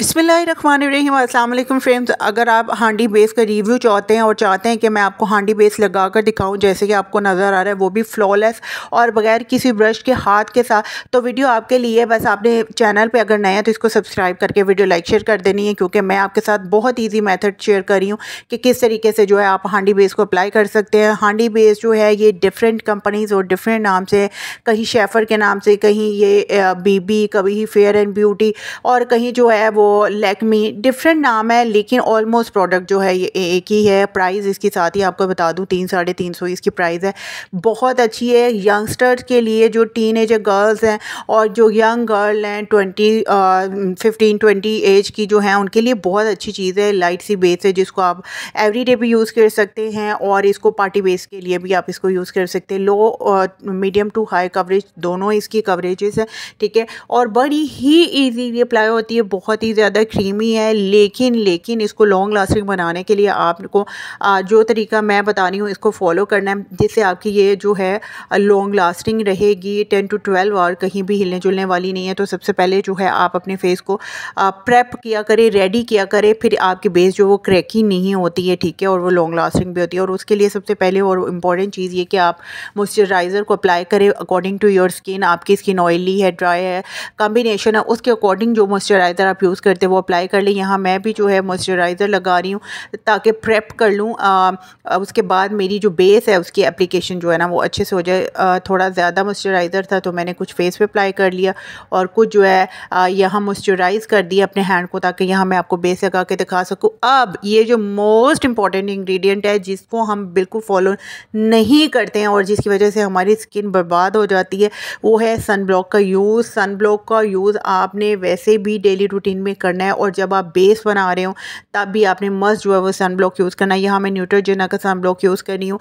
बिसमीम फ्रेंड्स तो अगर आप हांडी बेस का रिव्यू चाहते हैं और चाहते हैं कि मैं आपको हांडी बेस लगा कर दिखाऊँ जैसे कि आपको नज़र आ रहा है वो भी फ्लॉलेस और बगैर किसी ब्रश के हाथ के साथ तो वीडियो आपके लिए बस आपने चैनल पे अगर नया है तो इसको सब्सक्राइब करके वीडियो लाइक शेयर कर देनी है क्योंकि मैं आपके साथ बहुत ईजी मैथड शेयर कर रही हूँ कि किस तरीके से जो है आप हांडी बेस को अप्लाई कर सकते हैं हांडी बेस जो है ये डिफरेंट कंपनीज़ और डिफरेंट नाम से कहीं शेफ़र के नाम से कहीं ये बीबी कभी फेयर एंड ब्यूटी और कहीं जो है वो लैकमी डिफरेंट नाम है लेकिन ऑलमोस्ट प्रोडक्ट जो है ये एक ही है प्राइस इसके साथ ही आपको बता दूँ तीन साढ़े तीन सौ इसकी प्राइस है बहुत अच्छी है यंगस्टर्स के लिए जो टीन एज गर्ल्स हैं और जो यंग गर्ल हैं ट्वेंटी फिफ्टीन ट्वेंटी एज की जो हैं उनके लिए बहुत अच्छी चीज़ है लाइट सी बेस है जिसको आप डे भी यूज़ कर सकते हैं और इसको पार्टी बेस के लिए भी आप इसको यूज़ कर सकते हैं लो और मीडियम टू हाई कवरेज दोनों इसकी कवरेजेस हैं ठीक है और बड़ी ही ईजीली अप्लाई होती है बहुत ही ज़्यादा क्रीमी है लेकिन लेकिन इसको लॉन्ग लास्टिंग बनाने के लिए आपको जो तरीका मैं बता रही हूँ इसको फॉलो करना है जिससे आपकी ये जो है लॉन्ग लास्टिंग रहेगी टेन टू ट्वेल्व आवर कहीं भी हिलने जुलने वाली नहीं है तो सबसे पहले जो है आप अपने फेस को प्रेप किया करें रेडी किया करें फिर आपकी बेस जो वो क्रैकी नहीं होती है ठीक है और वो लॉन्ग लास्टिंग भी होती है और उसके लिए सबसे पहले और इम्पॉर्टेंट चीज़ ये कि आप मॉइस्चराइज़र को अप्लाई करें अकॉर्डिंग टू योर स्किन आपकी स्किन ऑयली है ड्राई है कॉम्बिनेशन है उसके अकॉर्डिंग जो मॉइस्चराइज़र आप यूज़ करते वो अप्लाई कर लें यहाँ मैं भी जो है मॉइस्चराइज़र लगा रही हूँ ताकि प्रेप कर लूँ उसके बाद मेरी जो बेस है उसकी एप्लीकेशन जो है ना वो अच्छे से हो जाए आ, थोड़ा ज़्यादा मॉइस्चराइज़र था तो मैंने कुछ फेस पे अप्लाई कर लिया और कुछ जो है यहाँ मॉइस्चराइज़ कर दिया अपने हैंड को ताकि यहाँ मैं आपको बेस लगा के दिखा सकूँ अब ये जो मोस्ट इंपॉर्टेंट इंग्रेडिएंट है जिसको हम बिल्कुल फॉलो नहीं करते हैं और जिसकी वजह से हमारी स्किन बर्बाद हो जाती है वो है सन ब्लॉक का यूज़ सन ब्लॉक का यूज़ आपने वैसे भी डेली रूटीन में करना है और जब आप बेस बना रहे हो तब भी आपने मस्ट जो है वो सन ब्लॉक यूज़ करना है यहाँ मैं न्यूट्रोजेना का सन ब्लॉक यूज़ कर रही हूँ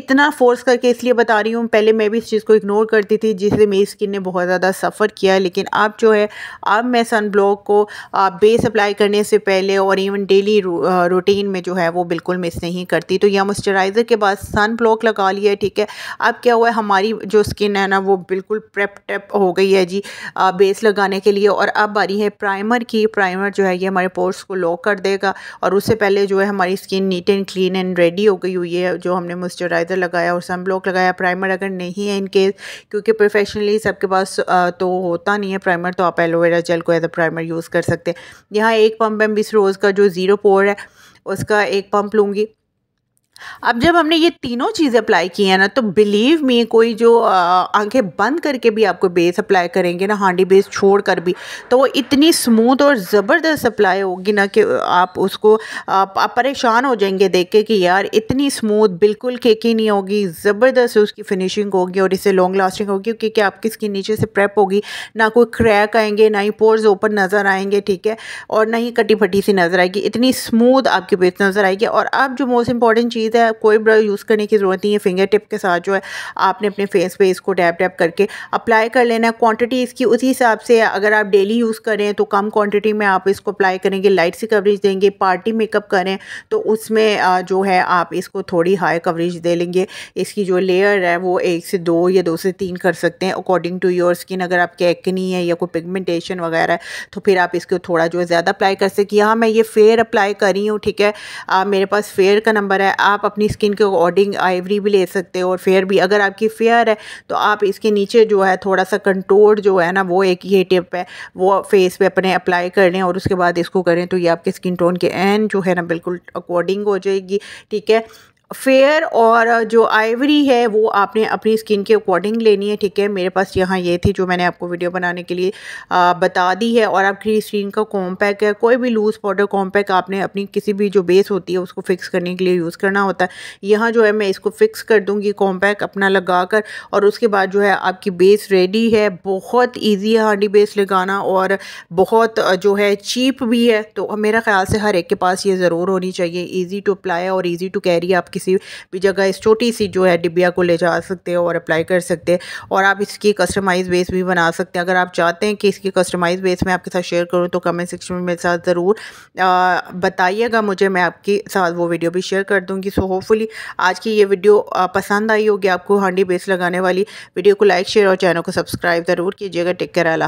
इतना फोर्स करके इसलिए बता रही हूँ पहले मैं भी इस चीज़ को इग्नोर करती थी जिससे मेरी स्किन ने बहुत ज़्यादा सफ़र किया है लेकिन अब जो है अब मैं सन ब्लॉक को बेस अप्लाई करने से पहले और इवन डेली रूटीन में जो है वो बिल्कुल मिस नहीं करती तो यह मॉइस्चराइज़र के बाद सन ब्लॉक लगा लिया है ठीक है अब क्या हुआ है हमारी जो स्किन है ना वो बिल्कुल प्रेप टेप हो गई है जी बेस लगाने के लिए और अब बारी है प्राइमर की प्राइमर जो है ये हमारे पोर्स को लॉक कर देगा और उससे पहले जो है हमारी skin neat and clean and ready हो गई हुई है जो हमने मॉइस्चराइज़र लगाया और सनब्लॉक लगाया प्राइमर अगर नहीं है इनकेस क्योंकि प्रोफेशनली सबके पास तो होता नहीं है प्राइमर तो आप एलोवेरा जेल को एज अ प्राइमर यूज़ कर सकते हैं यहाँ एक पम्प एम बिस रोज़ का जो ज़ीरो पोर है उसका एक पम्प लूँगी अब जब हमने ये तीनों चीज़ें अप्लाई की है ना तो बिलीव मी कोई जो आंखें बंद करके भी आपको बेस अप्लाई करेंगे ना हांडी बेस छोड़ कर भी तो वो इतनी स्मूथ और ज़बरदस्त अप्लाई होगी ना कि आप उसको आप, आप परेशान हो जाएंगे देख के कि यार इतनी स्मूथ बिल्कुल केकी नहीं होगी ज़बरदस्त उसकी फिनिशिंग होगी और इससे लॉन्ग लास्टिंग होगी क्योंकि आपकी स्किन नीचे से प्रेप होगी ना कोई क्रैक आएंगे ना ही पोर्स ओपन नज़र आएंगे ठीक है और ना ही कटी फटी सी नज़र आएगी इतनी स्मूथ आपकी बेस नज़र आएगी और अब जो मोस्ट इंपॉर्टेंट चीज़ चीज़ है कोई ब्रश यूज़ करने की ज़रूरत नहीं है फिंगर टिप के साथ जो है आपने अपने फेस पे इसको डैप डैप करके अप्लाई कर लेना है क्वान्टिटी इसकी उसी हिसाब से अगर आप डेली यूज़ करें तो कम क्वान्टिटी में आप इसको अप्लाई करेंगे लाइट सी कवरेज देंगे पार्टी मेकअप करें तो उसमें जो है आप इसको थोड़ी हाई कवरेज दे लेंगे इसकी जो लेयर है वो एक से दो या दो से तीन कर सकते हैं अकॉर्डिंग टू योर स्किन अगर आपके एक्नी है या कोई पिगमेंटेशन वगैरह तो फिर आप इसको थोड़ा जो है ज़्यादा अप्लाई कर सकें यहाँ मैं ये फेयर अप्लाई कर रही हूँ ठीक है आ, मेरे पास फेयर का नंबर है आप अपनी स्किन के अकॉर्डिंग आइवरी भी ले सकते हो और फेयर भी अगर आपकी फेयर है तो आप इसके नीचे जो है थोड़ा सा कंटोर जो है ना वो एक ये टिप है वो फेस पे अपने अप्लाई कर लें और उसके बाद इसको करें तो ये आपके स्किन टोन के एन जो है ना बिल्कुल अकॉर्डिंग हो जाएगी ठीक है फेयर और जो आइवरी है वो आपने अपनी स्किन के अकॉर्डिंग लेनी है ठीक है मेरे पास यहाँ ये थी जो मैंने आपको वीडियो बनाने के लिए आ, बता दी है और आपकी स्किन का कॉम्पैक है कोई भी लूज़ पाउडर कॉम्पैक आपने अपनी किसी भी जो बेस होती है उसको फिक्स करने के लिए यूज़ करना होता है यहाँ जो है मैं इसको फिक्स कर दूँगी कॉम्पैक अपना लगा कर और उसके बाद जो है आपकी बेस रेडी है बहुत ईजी है हांडी बेस लगाना और बहुत जो है चीप भी है तो मेरा ख्याल से हर एक के पास ये ज़रूर होनी चाहिए ईजी टू अप्लाई और ईजी टू कैरी आपकी किसी भी जगह इस छोटी सी जो है डिबिया को ले जा सकते हो और अप्लाई कर सकते हैं और आप इसकी कस्टमाइज बेस भी बना सकते हैं अगर आप चाहते हैं कि इसकी कस्टमाइज बेस मैं आपके साथ शेयर करूँ तो कमेंट सेक्शन में मेरे साथ ज़रूर बताइएगा मुझे मैं आपके साथ वो वीडियो भी शेयर कर दूँगी सो होपफुली आज की ये वीडियो पसंद आई होगी आपको हांडी बेस लगाने वाली वीडियो को लाइक शेयर और चैनल को सब्सक्राइब ज़रूर कीजिएगा टेक केयर अला